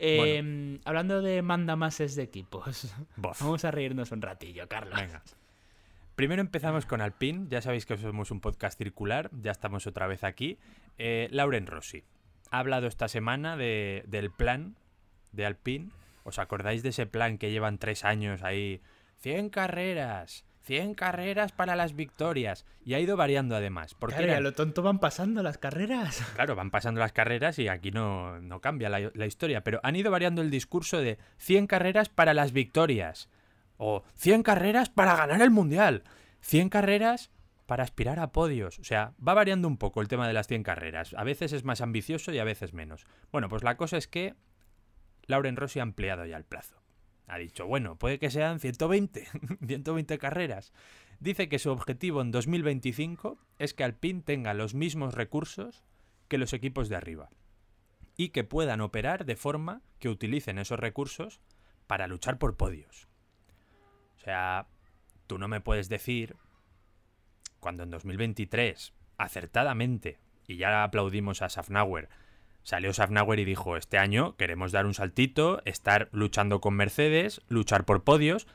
Em, hablando de mandamases de equipos, vamos a reírnos un ratillo, Carlos. Primero empezamos con Alpine. Ya sabéis que somos un podcast circular. Ya estamos otra vez aquí. Eh, Lauren Rossi ha hablado esta semana del plan de Alpine. ¿Os acordáis de ese plan que llevan tres años ahí? 100 carreras, 100 carreras para las victorias. Y ha ido variando además. Porque claro, a lo tonto van pasando las carreras. Claro, van pasando las carreras y aquí no, no cambia la, historia. Pero han ido variando el discurso de 100 carreras para las victorias. O 100 carreras para ganar el mundial. 100 carreras para aspirar a podios. O sea, va variando un poco el tema de las 100 carreras. A veces es más ambicioso y a veces menos. Bueno, pues la cosa es que Lauren Rossi ha ampliado ya el plazo. Ha dicho, bueno, puede que sean 120, 120 carreras. Dice que su objetivo en 2025 es que Alpine tenga los mismos recursos que los equipos de arriba y que puedan operar de forma que utilicen esos recursos para luchar por podios. O sea, tú no me puedes decir cuando en 2023 acertadamente, y ya aplaudimos a Safnauer, Salió Safnauer y dijo, este año queremos dar un saltito, estar luchando con Mercedes, luchar por podios,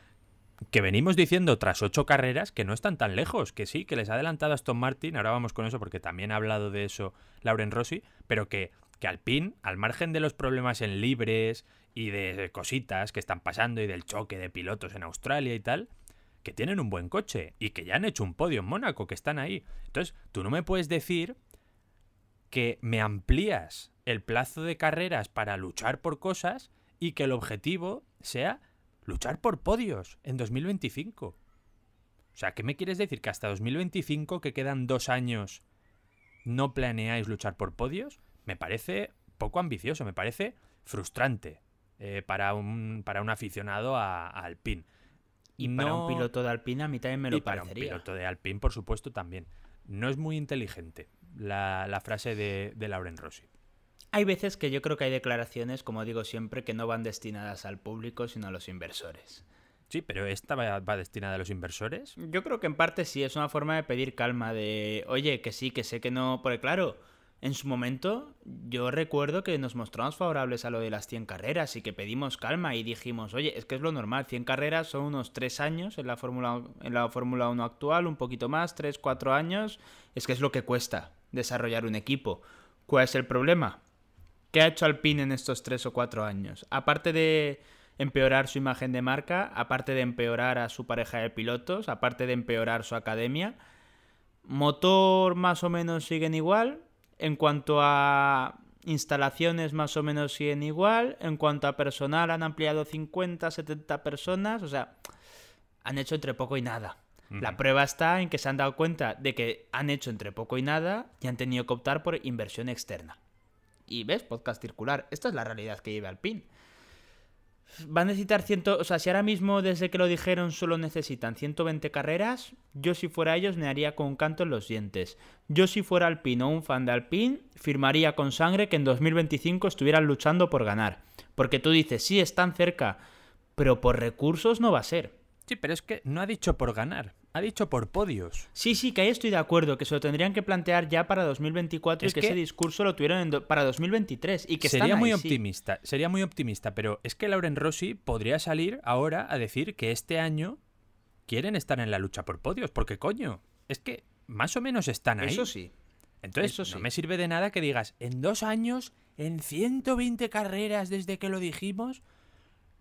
que venimos diciendo tras ocho carreras que no están tan lejos, que sí, que les ha adelantado Aston Martin, ahora vamos con eso porque también ha hablado de eso Lauren Rossi, pero que, que Alpine, al margen de los problemas en libres y de cositas que están pasando y del choque de pilotos en Australia y tal, que tienen un buen coche y que ya han hecho un podio en Mónaco, que están ahí. Entonces, tú no me puedes decir que me amplías el plazo de carreras para luchar por cosas y que el objetivo sea luchar por podios en 2025. O sea, ¿qué me quieres decir? ¿Que hasta 2025, que quedan dos años, no planeáis luchar por podios? Me parece poco ambicioso, me parece frustrante eh, para, un, para un aficionado a, Alpine. Y para un piloto de Alpine a mí también me lo y para un piloto de Alpine, por supuesto, también. No es muy inteligente la, frase de Lauren Rossi. Hay veces que yo creo que hay declaraciones, como digo siempre, que no van destinadas al público, sino a los inversores. Sí, pero esta va, destinada a los inversores. Yo creo que en parte sí, es una forma de pedir calma, de, oye, que sí, que sé que no, porque claro, en su momento yo recuerdo que nos mostramos favorables a lo de las 100 carreras y que pedimos calma y dijimos, oye, es que es lo normal, 100 carreras son unos 3 años en la Fórmula, en la Fórmula 1 actual, un poquito más, 3, 4 años, es que es lo que cuesta desarrollar un equipo. ¿Cuál es el problema? ¿Qué ha hecho Alpine en estos tres o cuatro años? Aparte de empeorar su imagen de marca, aparte de empeorar a su pareja de pilotos, aparte de empeorar su academia, motor más o menos siguen igual, en cuanto a instalaciones más o menos siguen igual, en cuanto a personal han ampliado 50, 70 personas, o sea, han hecho entre poco y nada. La prueba está en que se han dado cuenta de que han hecho entre poco y nada y han tenido que optar por inversión externa. Y ves, podcast circular. Esta es la realidad que lleva Alpine. Van a necesitar ciento... O sea, si ahora mismo, desde que lo dijeron, solo necesitan 120 carreras, yo si fuera ellos me haría con un canto en los dientes. Yo si fuera Alpine o un fan de Alpine, firmaría con sangre que en 2025 estuvieran luchando por ganar. Porque tú dices, sí, están cerca, pero por recursos no va a ser. Sí, pero es que no ha dicho por ganar. Ha dicho por podios. Sí, sí, que ahí estoy de acuerdo, que se lo tendrían que plantear ya para 2024 es y que, ese discurso lo tuvieron para 2023 y que sería muy optimista, sería muy optimista, pero es que Lauren Rossi podría salir ahora a decir que este año quieren estar en la lucha por podios, porque coño, es que más o menos están ahí. Eso sí. Entonces, Eso sí. no me sirve de nada que digas, en dos años, en 120 carreras desde que lo dijimos,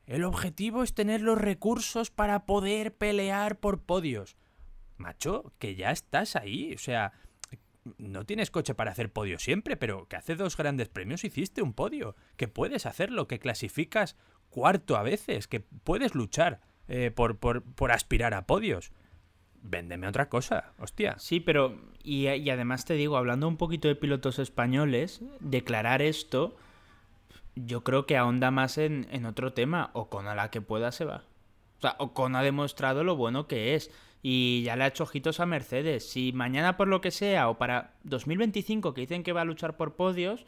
el objetivo es tener los recursos para poder pelear por podios macho, que ya estás ahí, o sea, no tienes coche para hacer podio siempre, pero que hace dos grandes premios hiciste un podio, que puedes hacerlo, que clasificas cuarto a veces, que puedes luchar eh, por, aspirar a podios. Véndeme otra cosa, hostia. Sí, pero, y, además te digo, hablando un poquito de pilotos españoles, declarar esto, yo creo que ahonda más en, en otro tema, o con a la que pueda se va. O sea, ha demostrado lo bueno que es y ya le ha hecho ojitos a Mercedes. Si mañana por lo que sea o para 2025 que dicen que va a luchar por podios,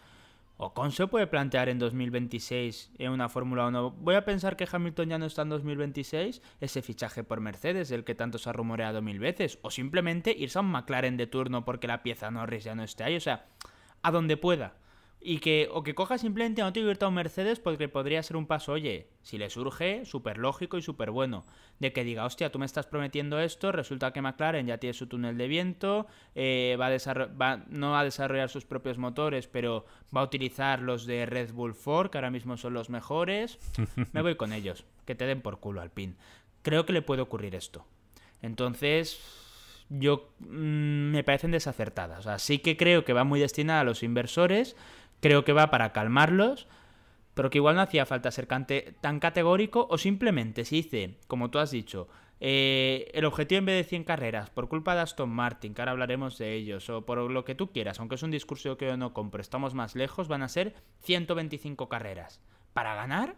con se puede plantear en 2026 en una Fórmula 1. Voy a pensar que Hamilton ya no está en 2026, ese fichaje por Mercedes, el que tanto se ha rumoreado mil veces, o simplemente irse a un McLaren de turno porque la pieza Norris ya no esté ahí, o sea, a donde pueda. Y que, o que coja simplemente a otro libertad Mercedes porque podría ser un paso, oye, si le surge, súper lógico y súper bueno. De que diga, hostia, tú me estás prometiendo esto, resulta que McLaren ya tiene su túnel de viento, eh, va, a no va a desarrollar sus propios motores, pero va a utilizar los de Red Bull Ford, que ahora mismo son los mejores. me voy con ellos, que te den por culo al pin. Creo que le puede ocurrir esto. Entonces, yo mm, me parecen desacertadas. Así que creo que va muy destinada a los inversores, Creo que va para calmarlos, pero que igual no hacía falta ser tan categórico o simplemente se dice, como tú has dicho, eh, el objetivo en vez de 100 carreras por culpa de Aston Martin, que ahora hablaremos de ellos, o por lo que tú quieras, aunque es un discurso que yo no compro, estamos más lejos, van a ser 125 carreras. ¿Para ganar?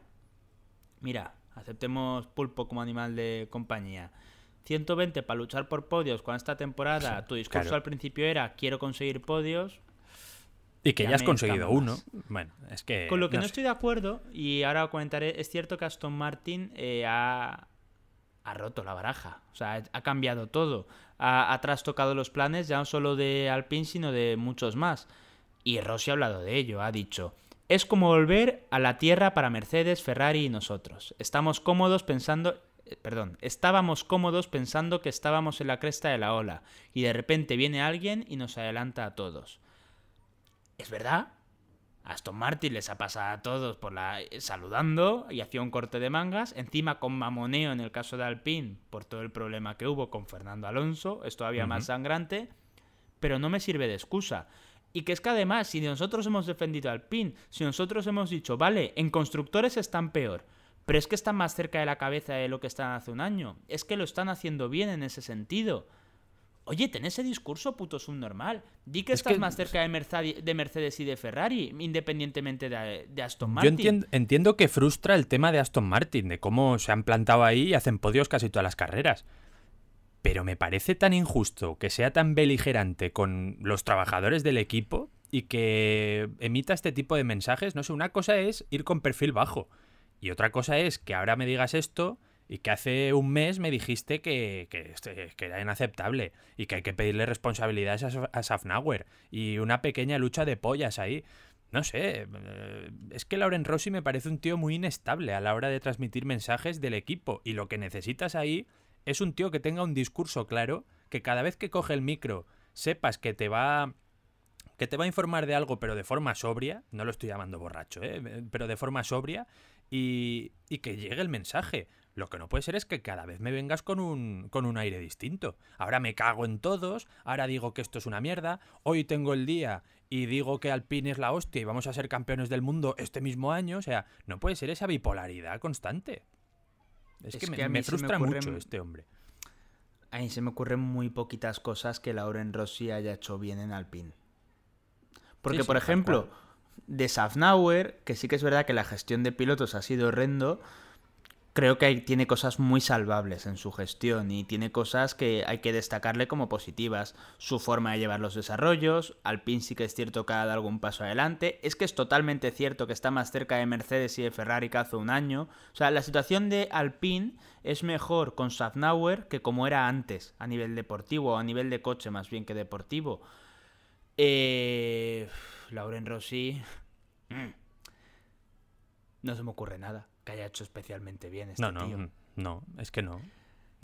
Mira, aceptemos pulpo como animal de compañía. 120 para luchar por podios con esta temporada. tu discurso al principio era quiero conseguir podios. Y que ya, has conseguido uno. Bueno, es que. Con lo que no, estoy de acuerdo, y ahora comentaré, es cierto que Aston Martin eh, ha, roto la baraja. O sea, ha cambiado todo. Ha, ha, trastocado los planes, ya no solo de Alpine, sino de muchos más. Y Rossi ha hablado de ello, ha dicho. Es como volver a la tierra para Mercedes, Ferrari y nosotros. Estamos cómodos pensando. Eh, perdón, estábamos cómodos pensando que estábamos en la cresta de la ola, y de repente viene alguien y nos adelanta a todos. Es verdad. Aston Martin les ha pasado a todos por la eh, saludando y hacía un corte de mangas, encima con mamoneo en el caso de Alpine por todo el problema que hubo con Fernando Alonso, es todavía más sangrante, pero no me sirve de excusa. Y que es que además, si nosotros hemos defendido Alpin, si nosotros hemos dicho, vale, en constructores están peor, pero es que están más cerca de la cabeza de lo que están hace un año, es que lo están haciendo bien en ese sentido. Oye, ten ese discurso, puto subnormal. Di que estás más cerca de Mercedes, y de Ferrari, independientemente de, Aston Martin. Yo entiendo, que frustra el tema de Aston Martin, de cómo se han plantado ahí y hacen podios casi todas las carreras. Pero me parece tan injusto que sea tan beligerante con los trabajadores del equipo y que emita este tipo de mensajes. No sé, una cosa es ir con perfil bajo y otra cosa es que ahora me digas esto y que hace un mes me dijiste este, que, era inaceptable y que hay que pedirle responsabilidades a, a Safnauer y una pequeña lucha de pollas ahí. No sé, eh, es que Lauren Rossi me parece un tío muy inestable a la hora de transmitir mensajes del equipo y lo que necesitas ahí es un tío que tenga un discurso claro, que cada vez que coge el micro sepas que te va que te va a informar de algo pero de forma sobria, no lo estoy llamando borracho, eh, pero de forma sobria y, y que llegue el mensaje. Lo que no puede ser es que cada vez me vengas con un, con un aire distinto. Ahora me cago en todos, ahora digo que esto es una mierda, hoy tengo el día y digo que Alpine es la hostia y vamos a ser campeones del mundo este mismo año. O sea, no puede ser esa bipolaridad constante. Es, que, me, frustra mucho este hombre. A mí se me ocurren muy poquitas cosas que en Rossi haya hecho bien en Alpine. Porque, por ejemplo, de Safnauer, que sí que es verdad que la gestión de pilotos ha sido horrendo, creo que tiene cosas muy salvables en su gestión y tiene cosas que hay que destacarle como positivas. Su forma de llevar los desarrollos, Alpine sí que es cierto que ha dado algún paso adelante, es que es totalmente cierto que está más cerca de Mercedes y de Ferrari que hace un año. O sea, la situación de Alpine es mejor con Safnauer que como era antes, a nivel deportivo, o a nivel de coche más bien que deportivo. Eh... Lauren Rossi... Mm, no se me ocurre nada que haya hecho especialmente bien este no, no, mm, No, es que no.